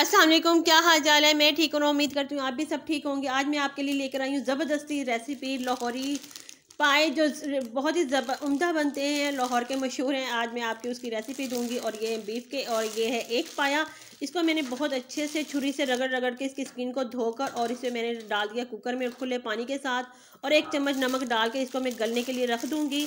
असलम क्या हाल चाल है मैं ठीक हूँ उम्मीद करती हूँ आप भी सब ठीक होंगे आज मैं आपके लिए लेकर आई हूँ ज़बरदस्ती रेसिपी लाहौरी पाए जो बहुत ही जब उमदा बनते हैं लाहौर के मशहूर हैं आज मैं आपकी उसकी रेसिपी दूंगी और ये बीफ के और ये है एक पाया इसको मैंने बहुत अच्छे से छुरी से रगड़ रगड़ के इसकी स्किन को धोकर और इसे मैंने डाल दिया कुकर में खुले पानी के साथ और एक चम्मच नमक डाल के इसको मैं गलने के लिए रख दूँगी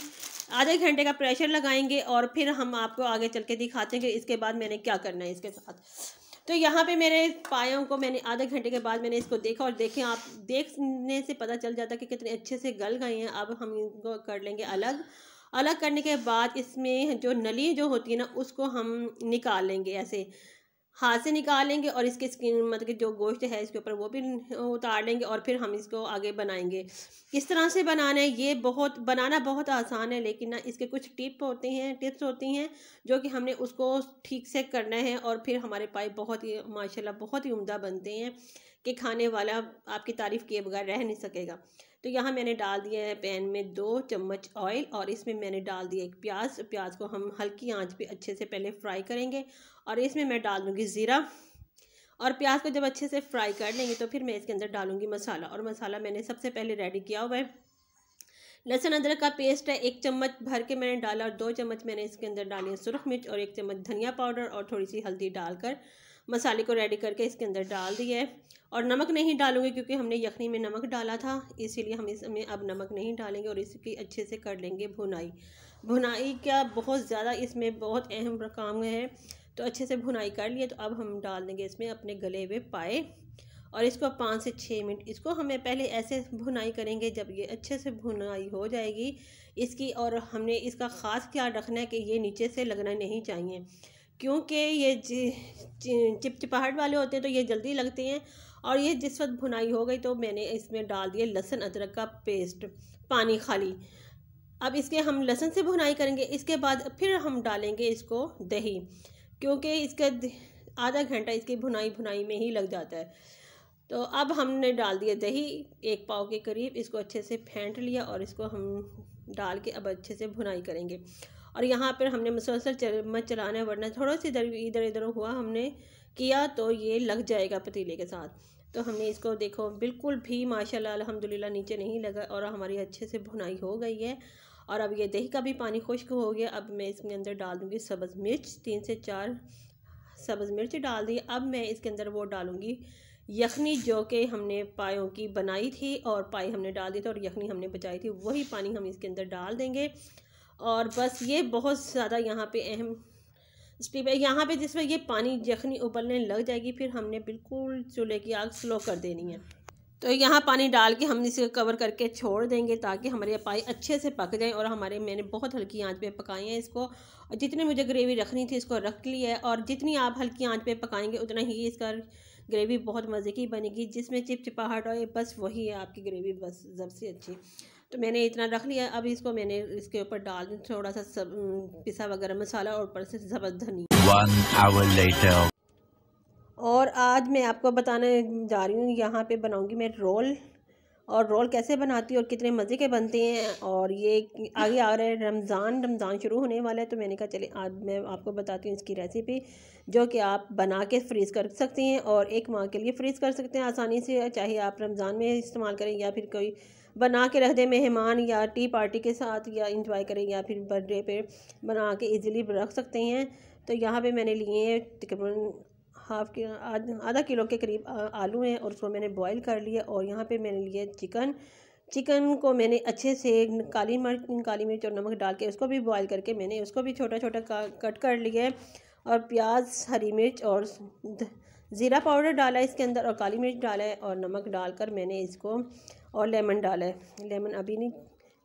आधे घंटे का प्रेशर लगाएंगे और फिर हम आपको आगे चल के दिखाते हैं कि इसके बाद मैंने क्या करना है इसके साथ तो यहाँ पे मेरे पायों को मैंने आधे घंटे के बाद मैंने इसको देखा और देखें आप देखने से पता चल जाता कि कितने अच्छे से गल गए हैं अब हम इनको कर लेंगे अलग अलग करने के बाद इसमें जो नली जो होती है ना उसको हम निकाल लेंगे ऐसे हाथ से निकालेंगे और इसके स्किन मतलब कि जो गोश्त है इसके ऊपर वो भी उतार लेंगे और फिर हम इसको आगे बनाएंगे इस तरह से बनाना है ये बहुत बनाना बहुत आसान है लेकिन ना इसके कुछ टिप होते हैं टिप्स होती हैं जो कि हमने उसको ठीक से करना है और फिर हमारे पाए बहुत ही माशाल्लाह बहुत ही उम्दा बनते हैं कि खाने वाला आपकी तारीफ़ किए बगैर रह नहीं सकेगा तो यहाँ मैंने डाल दिया है पैन में दो चम्मच ऑयल और इसमें मैंने डाल दिया एक प्याज प्याज को हम हल्की आंच पे अच्छे से पहले फ्राई करेंगे और इसमें मैं डाल दूँगी ज़ीरा और प्याज को जब अच्छे से फ्राई कर लेंगे तो फिर मैं इसके अंदर डालूँगी मसाला और मसाला मैंने सबसे पहले रेडी किया हुआ है लहसुन अदरक का पेस्ट है एक चम्मच भर के मैंने डाला और दो चम्मच मैंने इसके अंदर डाली है सुरख मिर्च और एक चम्मच धनिया पाउडर और थोड़ी सी हल्दी डालकर मसाले को रेडी करके इसके अंदर डाल दिया है और नमक नहीं डालूंगे क्योंकि हमने यखनी में नमक डाला था इसीलिए हम इसमें अब नमक नहीं डालेंगे और इसकी अच्छे से कर लेंगे भुनाई भुनाई क्या बहुत ज़्यादा इसमें बहुत अहम काम है तो अच्छे से भुनाई कर लिए तो अब हम डाल देंगे इसमें अपने गले हुए पाए और इसको पाँच से छः मिनट इसको हमें पहले ऐसे भुनाई करेंगे जब ये अच्छे से भुनाई हो जाएगी इसकी और हमने इसका ख़ास ख्याल रखना है कि ये नीचे से लगना नहीं चाहिए क्योंकि ये चिपचिपाहट वाले होते हैं तो ये जल्दी लगते हैं और ये जिस वक्त भुनाई हो गई तो मैंने इसमें डाल दिए लहसुन अदरक का पेस्ट पानी खाली अब इसके हम लहसुन से भुनाई करेंगे इसके बाद फिर हम डालेंगे इसको दही क्योंकि इसका आधा घंटा इसकी भुनाई भुनाई में ही लग जाता है तो अब हमने डाल दिया दही एक पाव के करीब इसको अच्छे से फेंट लिया और इसको हम डाल के अब अच्छे से भुनाई करेंगे और यहाँ पर हमने मुसलसल चल मत चलाना वरना थोड़ा सा इधर इधर इधर हुआ हमने किया तो ये लग जाएगा पतीले के साथ तो हमने इसको देखो बिल्कुल भी माशाल्लाह अल्हम्दुलिल्लाह नीचे नहीं लगा और हमारी अच्छे से भुनाई हो गई है और अब ये दही का भी पानी खुश्क हो गया अब मैं इसके अंदर डाल दूँगी सब्ज़ मिर्च तीन से चार सब्ज़ मिर्च डाल दी अब मैं इसके अंदर वो डालूँगी यखनी जो कि हमने पायों की बनाई थी और पाई हमने डाल दी थी और यखनी हमने बचाई थी वही पानी हम इसके अंदर डाल देंगे और बस ये बहुत ज़्यादा यहाँ पे अहम स्टीम यहाँ पे जिसमें ये पानी जखनी उबलने लग जाएगी फिर हमने बिल्कुल चूल्हे की आग स्लो कर देनी है तो यहाँ पानी डाल के हम इसे कवर करके छोड़ देंगे ताकि हमारे पाई अच्छे से पक जाए और हमारे मैंने बहुत हल्की आंच पे पकाई है इसको और जितनी मुझे ग्रेवी रखनी थी इसको रख ली है और जितनी आप हल्की आंच पे पकाएंगे उतना ही इसका ग्रेवी बहुत मज़े की बनेगी जिसमें चिपचिपाहट हो बस वही है आपकी ग्रेवी बस सबसे अच्छी तो मैंने इतना रख लिया अब इसको मैंने इसके ऊपर डाल दी थोड़ा सा सब पिसा हुआ गर्म मसाला और ऊपर से जबरदस्त धनी और आज मैं आपको बताने जा रही हूँ यहाँ पे बनाऊँगी मैं रोल और रोल कैसे बनाती है और कितने मज़े के बनते हैं और ये आगे आ रहे हैं रमज़ान रमज़ान शुरू होने वाला है तो मैंने कहा चले आज मैं आपको बताती हूँ इसकी रेसिपी जो कि आप बना के फ्रीज़ कर सकते हैं और एक माह के लिए फ्रीज़ कर सकते हैं आसानी से चाहे आप रमज़ान में इस्तेमाल करें या फिर कोई बना के रख दें मेहमान या टी पार्टी के साथ या इंजॉय करें या फिर बर्थडे पर बना के ईजिली रख सकते हैं तो यहाँ पर मैंने लिए हैं तकरीबन हाफ के आधा किलो के करीब आलू हैं और उसको मैंने बॉईल कर लिया और यहाँ पे मैंने लिए चिकन चिकन को मैंने अच्छे से काली मिर्च काली मिर्च और नमक डाल के उसको भी बॉईल करके मैंने उसको भी छोटा छोटा कट कर लिया और प्याज हरी मिर्च और ज़ीरा पाउडर डाला है इसके अंदर और काली मिर्च डाला है और नमक डालकर मैंने इसको और लेमन डाला है लेमन अभी नहीं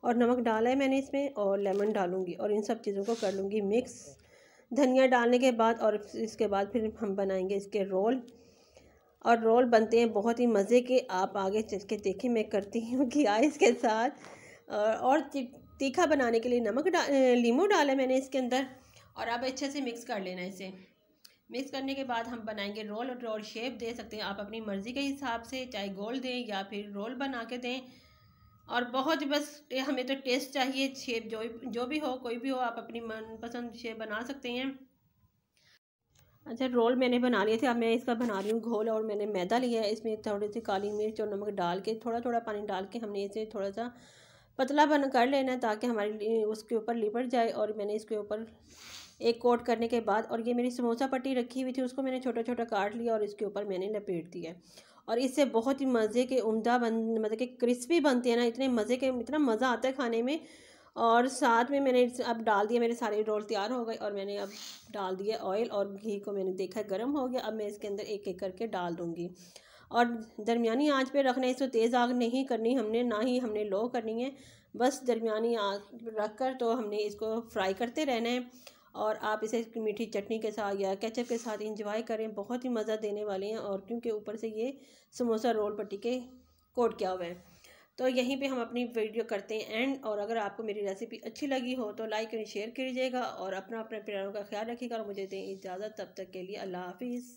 और नमक डाला है मैंने इसमें और लेमन डालूंगी और इन सब चीज़ों को कर लूँगी मिक्स धनिया डालने के बाद और इसके बाद फिर हम बनाएंगे इसके रोल और रोल बनते हैं बहुत ही मज़े के आप आगे चल के देखें मैं करती हूँ कि इसके साथ और तीखा बनाने के लिए नमक डा लीमू डाला मैंने इसके अंदर और आप अच्छे से मिक्स कर लेना इसे मिक्स करने के बाद हम बनाएंगे रोल और रोल शेप दे सकते हैं आप अपनी मर्ज़ी के हिसाब से चाहे गोल दें या फिर रोल बना के दें और बहुत बस हमें तो टेस्ट चाहिए शेप जो जो भी हो कोई भी हो आप अपनी मनपसंद शेप बना सकते हैं अच्छा रोल मैंने बना लिए थे अब मैं इसका बना रही हूँ घोल और मैंने मैदा लिया है इसमें थोड़ी सी काली मिर्च और नमक डाल के थोड़ा थोड़ा पानी डाल के हमने इसे थोड़ा सा पतला बन कर लेना ताकि हमारी उसके ऊपर लिपट जाए और मैंने इसके ऊपर एक कोट करने के बाद और ये मेरी समोसा पट्टी रखी हुई थी उसको मैंने छोटा छोटा काट लिया और इसके ऊपर मैंने लपेट दिया और इससे बहुत ही मज़े के उमदा बन मतलब के क्रिस्पी बनते हैं ना इतने मज़े के इतना मज़ा आता है खाने में और साथ में मैंने अब डाल दिया मेरे सारे रोल तैयार हो गए और मैंने अब डाल दिया ऑयल और घी को मैंने देखा गर्म हो गया अब मैं इसके अंदर एक एक करके डाल दूँगी और दरमिया आँच पर रखना है इसको तेज़ आग नहीं करनी हमने ना ही हमने लो करनी है बस दरमिया आँच रख कर तो हमने इसको फ्राई करते रहना है और आप इसे मीठी चटनी के साथ या कैचअप के साथ इंजॉय करें बहुत ही मज़ा देने वाले हैं और क्योंकि ऊपर से ये समोसा रोल पट्टी के कोट किया हुआ है तो यहीं पे हम अपनी वीडियो करते हैं एंड और अगर आपको मेरी रेसिपी अच्छी लगी हो तो लाइक एंड शेयर कीजिएगा और अपना अपने प्यारों का ख्याल रखिएगा और मुझे दें इजाज़त तब तक के लिए अल्लाह हाफिज़